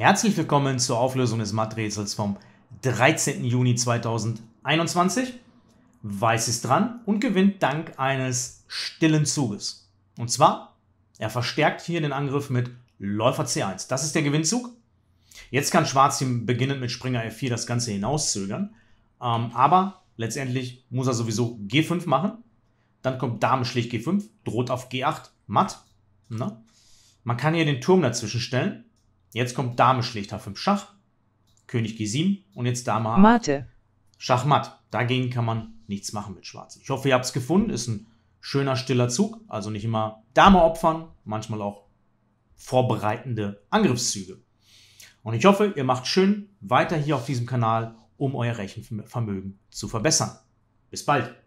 Herzlich willkommen zur Auflösung des Matt-Rätsels vom 13. Juni 2021. Weiß ist dran und gewinnt dank eines stillen Zuges. Und zwar, er verstärkt hier den Angriff mit Läufer C1. Das ist der Gewinnzug. Jetzt kann Schwarz beginnend mit Springer F4 das Ganze hinauszögern. Ähm, aber letztendlich muss er sowieso G5 machen. Dann kommt Dame schlicht G5, droht auf G8, matt. Na? Ne? Man kann hier den Turm dazwischen stellen Jetzt kommt Dame schlicht H5 Schach, König G7 und jetzt Dame H8. Mate. Schachmatt. Dagegen kann man nichts machen mit Schwarz. Ich hoffe, ihr habt es gefunden. Ist ein schöner, stiller Zug. Also nicht immer Dame opfern, manchmal auch vorbereitende Angriffszüge. Und ich hoffe, ihr macht schön weiter hier auf diesem Kanal, um euer Rechenvermögen zu verbessern. Bis bald!